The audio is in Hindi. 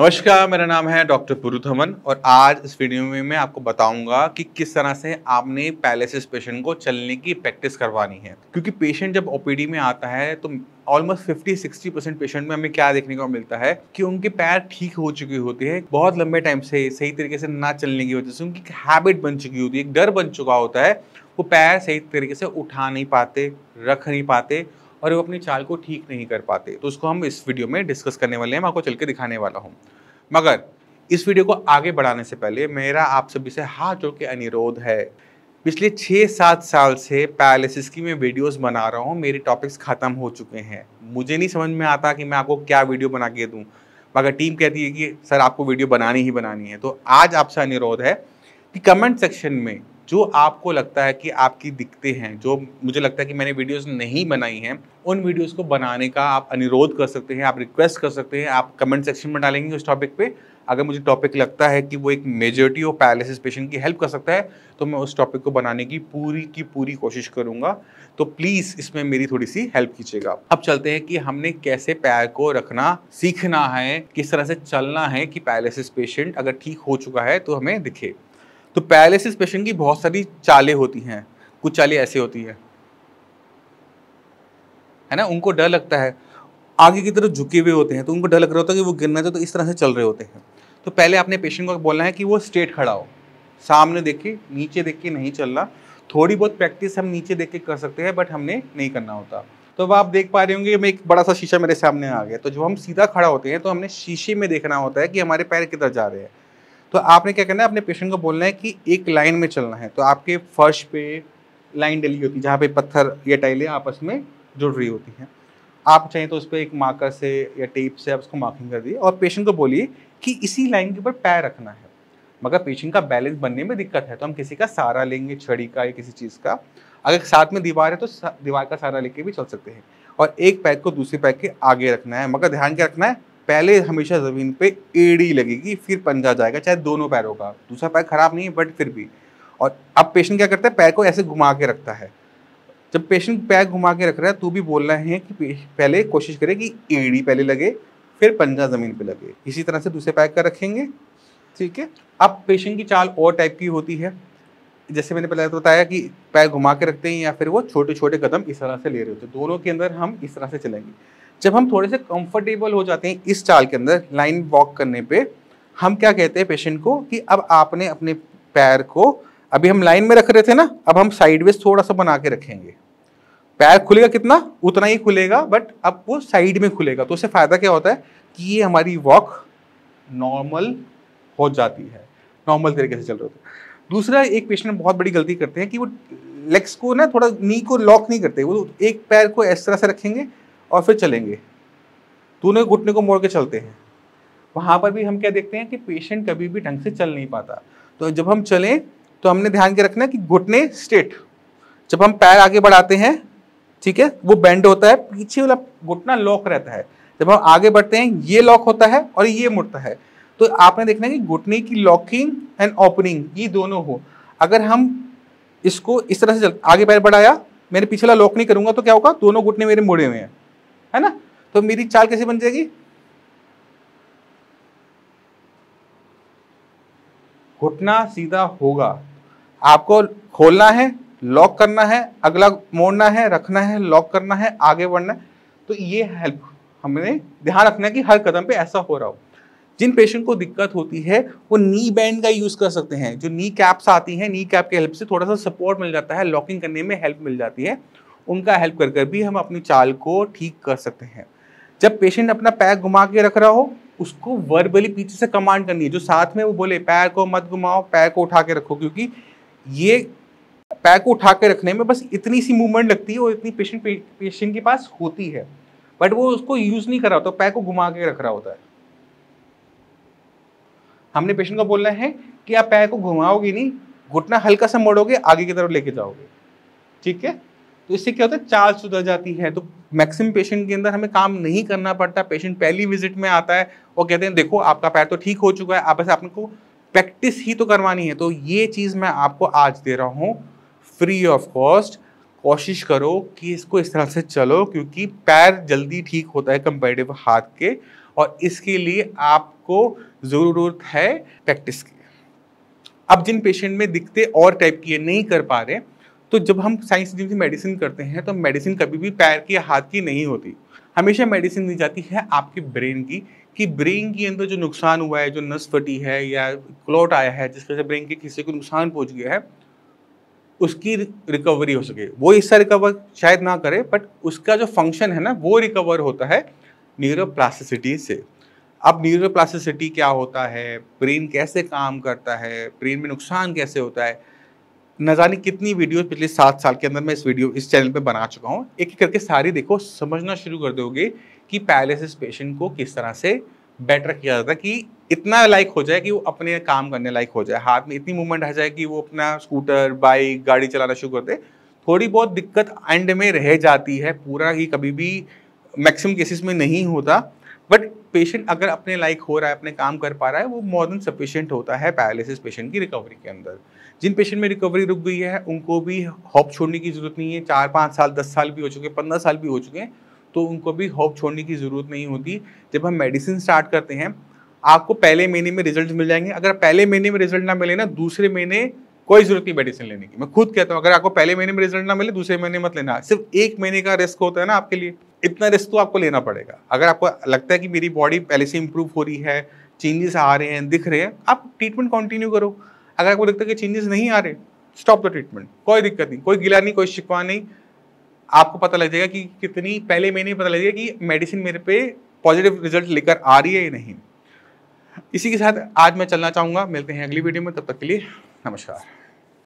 नमस्कार मेरा नाम है डॉक्टर पुरुथमन और आज इस वीडियो में मैं आपको बताऊंगा कि किस तरह से आपने पैलेसिस पेशेंट को चलने की प्रैक्टिस करवानी है क्योंकि पेशेंट जब ओपीडी में आता है तो almost fifty sixty percent patient में हमें क्या देखने को मिलता है कि उनके पैर ठीक हो चुके होते हैं बहुत लंबे टाइम से सही तरीके से ना चलने की वजह से उनकी हैबिट बन चुकी होती है एक डर बन चुका होता है वो पैर सही तरीके से उठा नहीं पाते रख नहीं पाते और वो अपनी चाल को ठीक नहीं कर पाते तो उसको हम इस वीडियो में डिस्कस करने वाले हैं मैं आपको चल के दिखाने वाला हूँ मगर इस वीडियो को आगे बढ़ाने से पहले मेरा आप सभी से हाथ जोड़ के अनुरोध है पिछले छः सात साल से पैलेसिस की मैं वीडियोस बना रहा हूँ मेरे टॉपिक्स ख़त्म हो चुके हैं मुझे नहीं समझ में आता कि मैं आपको क्या वीडियो बना के दूँ मगर टीम कहती है कि सर आपको वीडियो बनानी ही बनानी है तो आज आपसे अनुरोध है कि कमेंट सेक्शन में जो आपको लगता है कि आपकी दिखते हैं जो मुझे लगता है कि मैंने वीडियोस नहीं बनाई हैं उन वीडियोस को बनाने का आप अनुरोध कर सकते हैं आप रिक्वेस्ट कर सकते हैं आप कमेंट सेक्शन में डालेंगे उस टॉपिक पे अगर मुझे टॉपिक लगता है कि वो एक मेजोरिटी ऑफ पैरालिसिस पेशेंट की हेल्प कर सकता है तो मैं उस टॉपिक को बनाने की पूरी की पूरी कोशिश करूँगा तो प्लीज़ इसमें मेरी थोड़ी सी हेल्प कीजिएगा अब चलते हैं कि हमने कैसे पैर को रखना सीखना है किस तरह से चलना है कि पैरालिसिस पेशेंट अगर ठीक हो चुका है तो हमें दिखे तो पैरालिसिस पेशेंट की बहुत सारी चालें होती हैं कुछ चालें ऐसे होती है है ना उनको डर लगता है आगे की तरफ झुके हुए होते हैं तो उनको डर लग रहा होता है कि वो गिरना चाहते तो इस तरह से चल रहे होते हैं तो पहले आपने पेशेंट को बोलना है कि वो स्ट्रेट खड़ा हो सामने देख के नीचे देख के नहीं चलना थोड़ी बहुत प्रैक्टिस हम नीचे देख के कर सकते हैं बट हमने नहीं करना होता तो अब आप देख पा रहे होंगे मैं एक बड़ा सा शीशा मेरे सामने आ गया तो जब हम सीधा खड़ा होते हैं तो हमने शीशे में देखना होता है कि हमारे पैर किधर जा रहे हैं तो आपने क्या करना है अपने पेशेंट को बोलना है कि एक लाइन में चलना है तो आपके फर्श पे लाइन डली होती है जहाँ पे पत्थर या टाइलें आपस में जुड़ रही होती हैं आप चाहें तो उस पर एक मार्कर से या टेप से आप उसको मार्किंग कर दिए और पेशेंट को बोलिए कि इसी लाइन के ऊपर पैर रखना है मगर पेशेंट का बैलेंस बनने में दिक्कत है तो हम किसी का सहारा लेंगे छड़ी का या किसी चीज़ का अगर साथ में दीवार है तो दीवार का सहारा लेके भी चल सकते हैं और एक पैर को दूसरे पैर के आगे रखना है मगर ध्यान क्या रखना है पहले हमेशा ज़मीन पे एड़ी लगेगी फिर पंजा जाएगा चाहे दोनों पैरों का दूसरा पैर खराब नहीं है बट फिर भी और अब पेशेंट क्या करता है पैर को ऐसे घुमा के रखता है जब पेशेंट पैर घुमा के रख रहा है तो भी बोलना है कि पहले कोशिश करें कि एड़ी पहले लगे फिर पंजा ज़मीन पर लगे इसी तरह से दूसरे पैर का रखेंगे ठीक है अब पेशेंट की चाल और टाइप की होती है जैसे मैंने पहले बताया कि पैर घुमा के रखते हैं या फिर वो छोटे छोटे कदम इस तरह से ले रहे होते हैं दोनों के अंदर हम इस तरह से चलेंगे जब हम थोड़े से कंफर्टेबल हो जाते हैं इस चाल के अंदर लाइन वॉक करने पे हम क्या कहते हैं पेशेंट को कि अब आपने अपने पैर को अभी हम लाइन में रख रहे थे ना अब हम साइडवेज थोड़ा सा बना के रखेंगे पैर खुलेगा कितना उतना ही खुलेगा बट अब वो साइड में खुलेगा तो उससे फ़ायदा क्या होता है कि ये हमारी वॉक नॉर्मल हो जाती है नॉर्मल तरीके से चल रहा होती है दूसरा एक पेशेंट बहुत बड़ी गलती करते हैं कि वो लेग्स को ना थोड़ा नी को लॉक नहीं करते वो एक पैर को इस तरह से रखेंगे और फिर चलेंगे दोनों घुटने को मोड़ के चलते हैं वहाँ पर भी हम क्या देखते हैं कि पेशेंट कभी भी ढंग से चल नहीं पाता तो जब हम चलें तो हमने ध्यान के रखना कि घुटने स्ट्रेट जब हम पैर आगे बढ़ाते हैं ठीक है वो बेंड होता है पीछे वाला घुटना लॉक रहता है जब हम आगे बढ़ते हैं ये लॉक होता है और ये मुड़ता है तो आपने देखना कि घुटने की लॉकिंग एंड ओपनिंग ये दोनों हो अगर हम इसको इस तरह से आगे पैर बढ़ाया मैंने पिछला लॉक नहीं करूँगा तो क्या होगा दोनों घुटने मेरे मुड़े हुए हैं है ना तो मेरी चाल कैसे बन जाएगी घुटना सीधा होगा आपको खोलना है लॉक करना है अगला मोड़ना है रखना है लॉक करना है आगे बढ़ना है तो ये हेल्प हमने ध्यान रखना है कि हर कदम पे ऐसा हो रहा हो जिन पेशेंट को दिक्कत होती है वो नी बैंड का यूज़ कर सकते हैं जो नी कैप्स आती हैं नी कैप के हेल्प से थोड़ा सा सपोर्ट मिल जाता है लॉकिंग करने में हेल्प मिल जाती है उनका हेल्प कर कर भी हम अपनी चाल को ठीक कर सकते हैं जब पेशेंट अपना पैर घुमा के रख रहा हो उसको वर्बली पीछे से कमांड करनी है जो साथ में वो बोले पैर को मत घुमाओ पैर को उठा के रखो क्योंकि ये पैर को उठा के रखने में बस इतनी सी मूवमेंट लगती है और इतनी पेशेंट पेशेंट के पास होती है बट वो उसको यूज़ नहीं कर रहा होता पैर को घुमा के रख रहा होता है हमने पेशेंट को बोलना है कि आप पैर को घुमाओगे नहीं घुटना हल्का सा मोड़ोगे आगे की तरफ लेके जाओगे ठीक है तो इससे क्या होता है चाल सुधर जाती है तो मैक्सिमम पेशेंट के अंदर हमें काम नहीं करना पड़ता पेशेंट पहली विजिट में आता है और कहते हैं देखो आपका पैर तो ठीक हो चुका है आप बस आपको प्रैक्टिस ही तो करवानी है तो ये चीज़ मैं आपको आज दे रहा हूँ फ्री ऑफ कॉस्ट कोशिश करो कि इसको इस तरह से चलो क्योंकि पैर जल्दी ठीक होता है कंपेरेटिव हाथ के और इसके लिए आपको ज़रूरत है प्रैक्टिस की अब जिन पेशेंट में दिखते और टाइप की नहीं कर पा रहे तो जब हम साइंस ड्रीम से मेडिसिन करते हैं तो मेडिसिन कभी भी पैर की हाथ की नहीं होती हमेशा मेडिसिन दी जाती है आपके ब्रेन की कि ब्रेन के अंदर जो नुकसान हुआ है जो नस फटी है या क्लॉट आया है जिस वजह से ब्रेन के किसी को नुकसान पहुंच गया है उसकी रिकवरी हो सके वो इससे रिकवर शायद ना करे बट उसका जो फंक्शन है ना वो रिकवर होता है न्यूरोप्लास्टिसिटी से अब न्यूरोप्लास्टिसिटी क्या होता है ब्रेन कैसे काम करता है ब्रेन में नुकसान कैसे होता है न जाने कितनी वीडियो पिछले सात साल के अंदर मैं इस वीडियो इस चैनल पे बना चुका हूँ एक एक करके सारी देखो समझना शुरू कर दोगे कि पैरालिसिस पेशेंट को किस तरह से बेटर किया जाता है कि इतना लाइक हो जाए कि वो अपने काम करने लायक हो जाए हाथ में इतनी मूवमेंट आ जाए कि वो अपना स्कूटर बाइक गाड़ी चलाना शुरू कर दे थोड़ी बहुत दिक्कत एंड में रह जाती है पूरा ही कभी भी मैक्सिमम केसेस में नहीं होता बट पेशेंट अगर अपने लाइक हो रहा है अपने काम कर पा रहा है वो मोर देन सफिशियंट होता है पैरालिसिस पेशेंट की रिकवरी के अंदर जिन पेशेंट में रिकवरी रुक गई है उनको भी हॉप छोड़ने की ज़रूरत नहीं है चार पाँच साल दस साल भी हो चुके हैं पंद्रह साल भी हो चुके हैं तो उनको भी हॉप छोड़ने की ज़रूरत नहीं होती जब हम मेडिसिन स्टार्ट करते हैं आपको पहले महीने में रिजल्ट मिल जाएंगे अगर पहले महीने में रिजल्ट ना मिले ना दूसरे महीने कोई जरूरत नहीं मेडिसिन लेने की मैं खुद कहता हूँ अगर आपको पहले महीने में रिजल्ट ना मिले दूसरे महीने मत लेना सिर्फ एक महीने का रिस्क होता है ना आपके लिए इतना रिस्क तो आपको लेना पड़ेगा अगर आपको लगता है कि मेरी बॉडी पहले से इंप्रूव हो रही है चेंजेस आ रहे हैं दिख रहे हैं आप ट्रीटमेंट कंटिन्यू करो अगर आपको लगता है कि चेंजेस नहीं आ रहे स्टॉप द ट्रीटमेंट कोई दिक्कत नहीं कोई गिला नहीं कोई शिकवा नहीं आपको पता लग जाएगा कि कितनी पहले महीने पता लगेगा कि मेडिसिन मेरे पे पॉजिटिव रिजल्ट लेकर आ रही है या नहीं इसी के साथ आज मैं चलना चाहूँगा मिलते हैं अगली वीडियो में तब तक के लिए नमस्कार